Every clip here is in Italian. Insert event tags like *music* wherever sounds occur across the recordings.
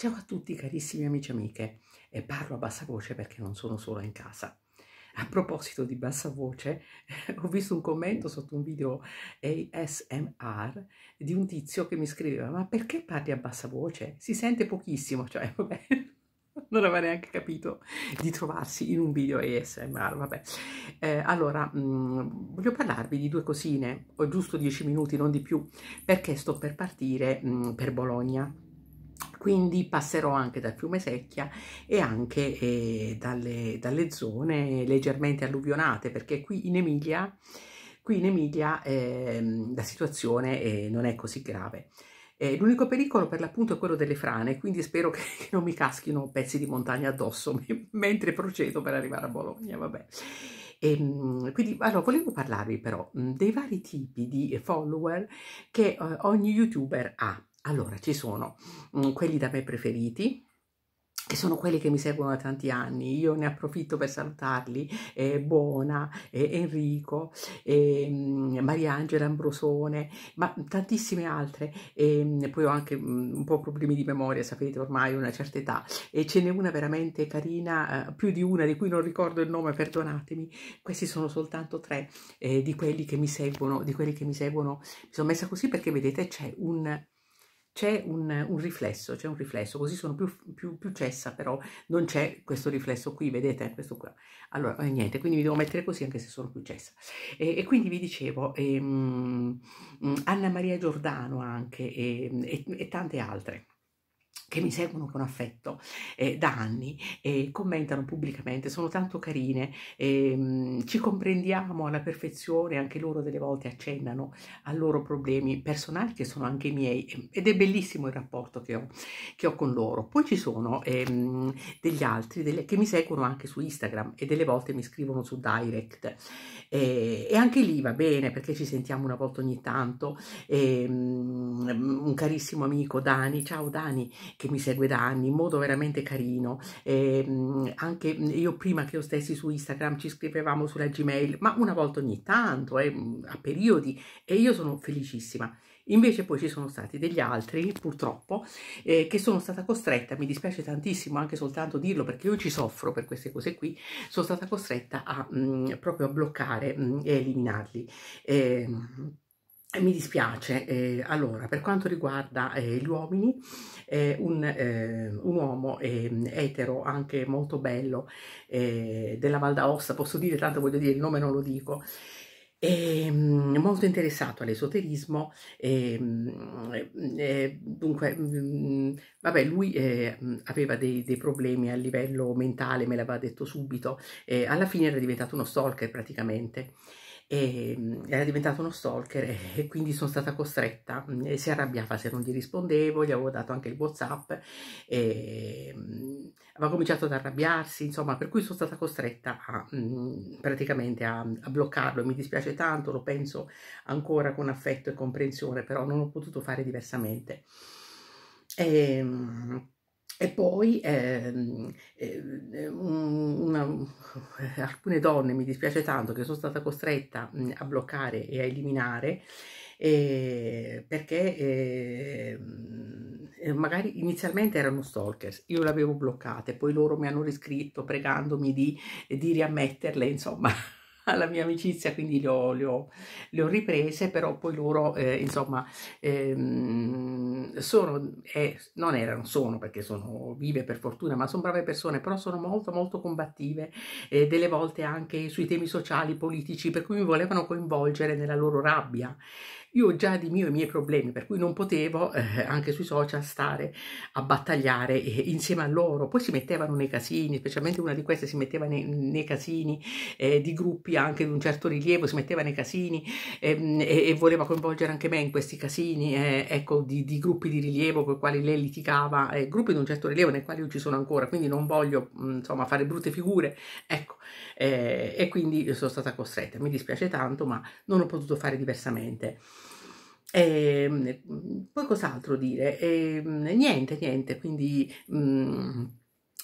Ciao a tutti carissimi amici e amiche e parlo a bassa voce perché non sono sola in casa. A proposito di bassa voce, *laughs* ho visto un commento sotto un video ASMR di un tizio che mi scriveva ma perché parli a bassa voce? Si sente pochissimo, cioè *laughs* vabbè, non aveva neanche capito di trovarsi in un video ASMR, vabbè. Eh, allora, mh, mm, voglio parlarvi di due cosine, ho giusto 10 minuti, non di più, perché sto per partire mh, mm, per Bologna quindi passerò anche dal fiume Secchia e anche eh, dalle, dalle, zone leggermente alluvionate perché qui in Emilia, qui in Emilia eh, la situazione eh, non è così grave. Eh, l'unico pericolo per l'appunto è quello delle frane, quindi spero che, che non mi caschino pezzi di montagna addosso *laughs* mentre procedo per arrivare a Bologna, vabbè. E, ehm, quindi, allora, volevo parlarvi però dei vari tipi di follower che eh, ogni youtuber ha allora, ci sono mh, mm, quelli da me preferiti, che sono quelli che mi seguono da tanti anni. Io ne approfitto per salutarli, eh, Bona, eh, Enrico, eh, Mariangela Ambrosone, ma tantissime altre. E ehm, poi ho anche mm, un po' problemi di memoria, sapete, ormai una certa età. E ce n'è una veramente carina, eh, più di una di cui non ricordo il nome, perdonatemi. Questi sono soltanto tre eh, di quelli che mi seguono, di quelli che mi seguono. Mi sono messa così perché, vedete, c'è un c'è un, un, riflesso, c'è un riflesso, così sono più, più, più, cessa, però non c'è questo riflesso qui, vedete, eh, questo qua. Allora, eh, niente, quindi mi devo mettere così anche se sono più cessa. E, e quindi vi dicevo, ehm, Anna Maria Giordano anche e, ehm, e, e tante altre che mi seguono con affetto eh, da anni e eh, commentano pubblicamente, sono tanto carine, eh, ci comprendiamo alla perfezione, anche loro delle volte accennano a loro problemi personali che sono anche miei ed è bellissimo il rapporto che ho, che ho con loro. Poi ci sono ehm, degli altri delle, che mi seguono anche su Instagram e delle volte mi scrivono su direct e anche lì va bene perché ci sentiamo una volta ogni tanto. Ehm, un carissimo amico Dani, ciao Dani, che mi segue da anni in modo veramente carino. E, ehm, anche io prima che io stessi su Instagram ci scrivevamo sulla Gmail, ma una volta ogni tanto, eh, mm, a periodi, e io sono felicissima. Invece poi ci sono stati degli altri, purtroppo, eh, che sono stata costretta, mi dispiace tantissimo anche soltanto dirlo perché io ci soffro per queste cose qui, sono stata costretta a, mh, mm, proprio a bloccare mh, mm, e eliminarli. Eh, mi dispiace, eh, allora per quanto riguarda eh, gli uomini, eh, un, eh, un, uomo ehm, etero anche molto bello eh, della Val d'Aosta, posso dire, tanto voglio dire il nome non lo dico, è ehm, molto interessato all'esoterismo, ehm, eh, dunque, mm, vabbè, lui aveva dei, dei, problemi a livello mentale, me l'aveva detto subito, alla fine era diventato uno stalker praticamente e ehm, era diventato uno stalker e quindi sono stata costretta, si arrabbiava se non gli rispondevo, gli avevo dato anche il whatsapp, e, ehm, aveva cominciato ad arrabbiarsi, insomma, per cui sono stata costretta a, mm, praticamente a, a bloccarlo, mi dispiace tanto, lo penso ancora con affetto e comprensione, però non ho potuto fare diversamente. E, ehm, e poi ehm, ehm, una, *laughs* alcune donne, mi dispiace tanto, che sono stata costretta mm, a bloccare e a eliminare eh, perché eh, magari inizialmente erano stalkers, io le avevo bloccate, poi loro mi hanno riscritto pregandomi di, di riammetterle, insomma alla mia amicizia, quindi le ho, le ho, le ho riprese, però poi loro, eh, insomma, ehm, sono, eh, non erano, sono perché sono vive per fortuna, ma sono brave persone, però sono molto, molto combattive, eh, delle volte anche sui temi sociali, politici, per cui mi volevano coinvolgere nella loro rabbia io ho già di mio i miei problemi, per cui non potevo eh, anche sui social stare a battagliare eh, insieme a loro. Poi si mettevano nei casini, specialmente una di queste si metteva nei, nei casini eh, di gruppi anche di un certo rilievo, si metteva nei casini ehm, e, voleva coinvolgere anche me in questi casini eh, ecco, di, di, gruppi di rilievo con i quali lei litigava, eh, gruppi di un certo rilievo nei quali io ci sono ancora, quindi non voglio mh, mm, insomma fare brutte figure. Ecco, eh, e quindi sono stata costretta. Mi dispiace tanto, ma non ho potuto fare diversamente. Ehm, e, mhmm, poi cos'altro dire? E, ehm, niente, niente, quindi... Mm, mhmm,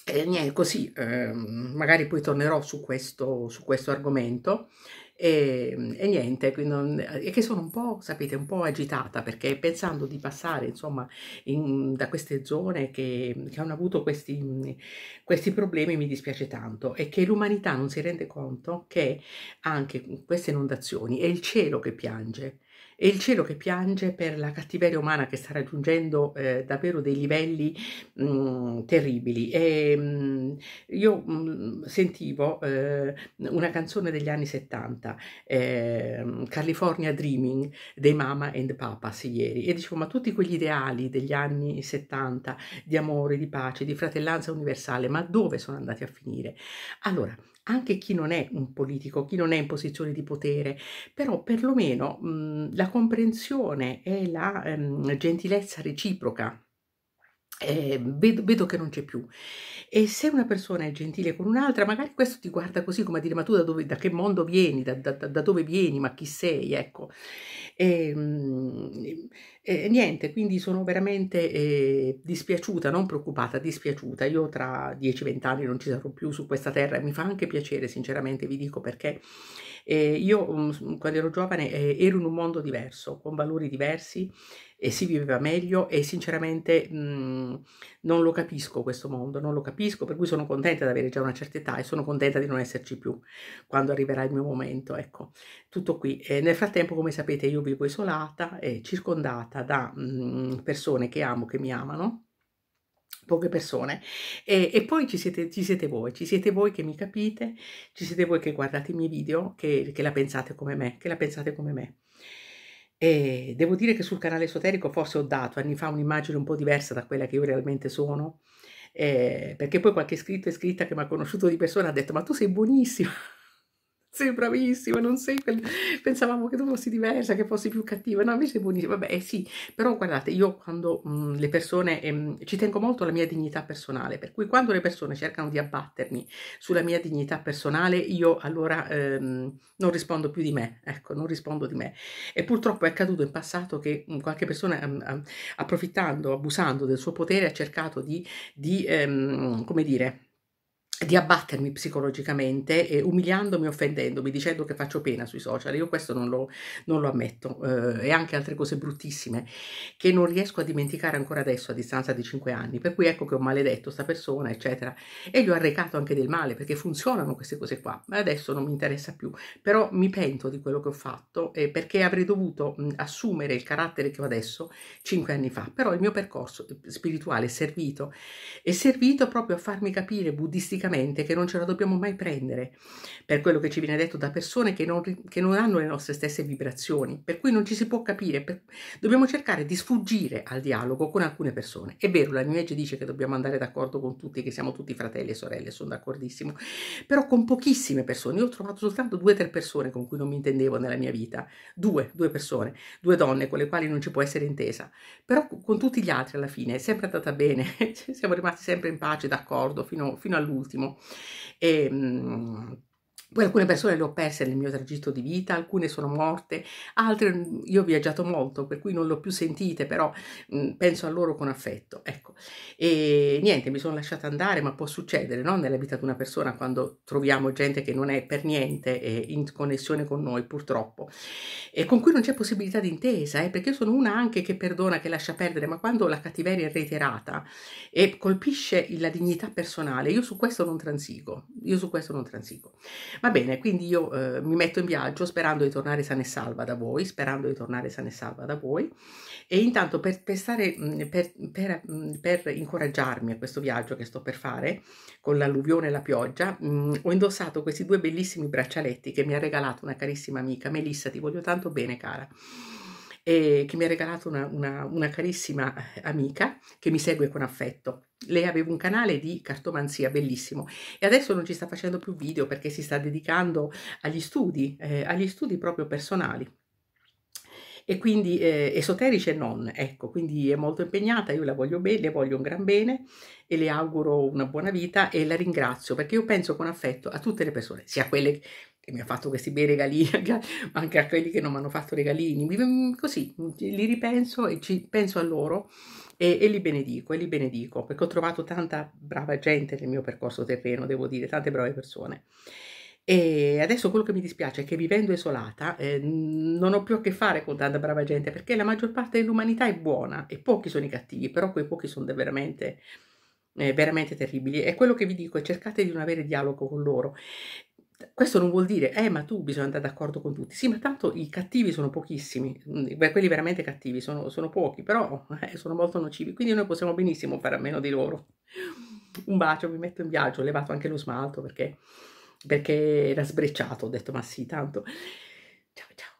e eh, niente, così eh, magari poi tornerò su questo, su questo argomento e, ehm, e niente, quindi, e che sono un po', sapete, un po' agitata perché pensando di passare insomma in, da queste zone che, che hanno avuto questi, questi, problemi mi dispiace tanto e che l'umanità non si rende conto che anche queste inondazioni è il cielo che piange, e il cielo che piange per la cattiveria umana che sta raggiungendo eh, davvero dei livelli mh, mm, terribili. E, mh, mm, io mh, mm, sentivo eh, una canzone degli anni 70, eh, California Dreaming, dei Mama and Papas ieri, e dicevo, ma tutti quegli ideali degli anni 70 di amore, di pace, di fratellanza universale, ma dove sono andati a finire? Allora, anche chi non è un politico, chi non è in posizione di potere, però perlomeno mh, mhmm, la comprensione e la ehm, gentilezza reciproca eh, vedo, vedo, che non c'è più. E se una persona è gentile con un'altra, magari questo ti guarda così come a dire: Ma tu da, dove, da che mondo vieni? Da, da, da, dove vieni? Ma chi sei? Ecco. E, ehm, e ehm, eh, niente, quindi sono veramente eh, dispiaciuta, non preoccupata, dispiaciuta. Io tra 10-20 anni non ci sarò più su questa terra e mi fa anche piacere, sinceramente, vi dico perché eh, io mm, mm, quando ero giovane eh, ero in un mondo diverso, con valori diversi e si viveva meglio e sinceramente mh, mm, non lo capisco questo mondo, non lo capisco, per cui sono contenta di avere già una certa età e sono contenta di non esserci più quando arriverà il mio momento, ecco, tutto qui. E nel frattempo, come sapete, io vivo isolata e eh, circondata da mh, persone che amo, che mi amano poche persone e, e poi ci siete, ci siete, voi, ci siete voi che mi capite, ci siete voi che guardate i miei video, che, che la pensate come me, che la pensate come me. E devo dire che sul canale esoterico forse ho dato anni fa un'immagine un po' diversa da quella che io realmente sono, eh, perché poi qualche scritto e scritta che mi ha conosciuto di persona ha detto ma tu sei buonissima, sei bravissima, non sei quel... pensavamo che tu fossi diversa, che fossi più cattiva, no invece sei buonissima, vabbè sì, però guardate io quando mh, mm, le persone, ehm, ci tengo molto alla mia dignità personale, per cui quando le persone cercano di abbattermi sulla mia dignità personale io allora ehm, non rispondo più di me, ecco, non rispondo di me e purtroppo è accaduto in passato che mh, mm, qualche persona mh, ehm, approfittando, abusando del suo potere ha cercato di, di ehm, come dire, di abbattermi psicologicamente e umiliandomi, offendendomi, dicendo che faccio pena sui social. Io questo non lo, non lo ammetto eh, e anche altre cose bruttissime che non riesco a dimenticare ancora adesso a distanza di cinque anni. Per cui ecco che ho maledetto questa persona, eccetera. E gli ho arrecato anche del male perché funzionano queste cose qua. Ma adesso non mi interessa più. Però mi pento di quello che ho fatto eh, perché avrei dovuto mh, assumere il carattere che ho adesso cinque anni fa. Però il mio percorso spirituale è servito. È servito proprio a farmi capire buddisticamente politicamente che non ce la dobbiamo mai prendere per quello che ci viene detto da persone che non, che non hanno le nostre stesse vibrazioni, per cui non ci si può capire, per, dobbiamo cercare di sfuggire al dialogo con alcune persone. È vero, la New Age dice che dobbiamo andare d'accordo con tutti, che siamo tutti fratelli e sorelle, sono d'accordissimo, però con pochissime persone, io ho trovato soltanto due o tre persone con cui non mi intendevo nella mia vita, due, due persone, due donne con le quali non ci può essere intesa, però con tutti gli altri alla fine è sempre andata bene, *laughs* siamo rimasti sempre in pace, d'accordo, fino, fino all'ultimo ultimo. E, ehm, mh, alcune persone le ho perse nel mio tragitto di vita, alcune sono morte, altre mm, io ho viaggiato molto, per cui non le ho più sentite, però mh, mm, penso a loro con affetto. Ecco. E niente, mi sono lasciata andare, ma può succedere no? nella vita di una persona quando troviamo gente che non è per niente eh, in connessione con noi, purtroppo, e con cui non c'è possibilità di intesa, eh, perché io sono una anche che perdona, che lascia perdere, ma quando la cattiveria è reiterata e colpisce la dignità personale, io su questo non transigo, io su questo non transigo. Va bene, quindi io eh, mi metto in viaggio sperando di tornare sana e salva da voi, sperando di tornare sana e salva da voi e intanto per, per, stare, mm, per, per, mm, per incoraggiarmi a questo viaggio che sto per fare con l'alluvione e la pioggia, mh, mm, ho indossato questi due bellissimi braccialetti che mi ha regalato una carissima amica, Melissa, ti voglio tanto bene cara E che mi ha regalato una, una, una, carissima amica che mi segue con affetto lei aveva un canale di cartomanzia bellissimo e adesso non ci sta facendo più video perché si sta dedicando agli studi, eh, agli studi proprio personali e quindi eh, esoterici e non, ecco, quindi è molto impegnata, io la voglio bene, le voglio un gran bene e le auguro una buona vita e la ringrazio perché io penso con affetto a tutte le persone, sia a quelle che mi hanno fatto questi bei regalini, ma *laughs* anche a quelli che non mi hanno fatto regalini, così li ripenso e ci penso a loro e, e, li benedico, e li benedico, perché ho trovato tanta brava gente nel mio percorso terreno, devo dire, tante brave persone. E adesso quello che mi dispiace è che vivendo isolata eh, non ho più a che fare con tanta brava gente, perché la maggior parte dell'umanità è buona e pochi sono i cattivi, però quei pochi sono veramente eh, veramente terribili. E quello che vi dico è cercate di non avere dialogo con loro questo non vuol dire, eh, ma tu bisogna andare d'accordo con tutti. Sì, ma tanto i cattivi sono pochissimi, mm, beh, quelli veramente cattivi sono, sono pochi, però eh, sono molto nocivi, quindi noi possiamo benissimo fare a meno di loro. Un bacio, mi metto in viaggio, ho levato anche lo smalto perché, perché era sbrecciato, ho detto, ma sì, tanto. Ciao, ciao.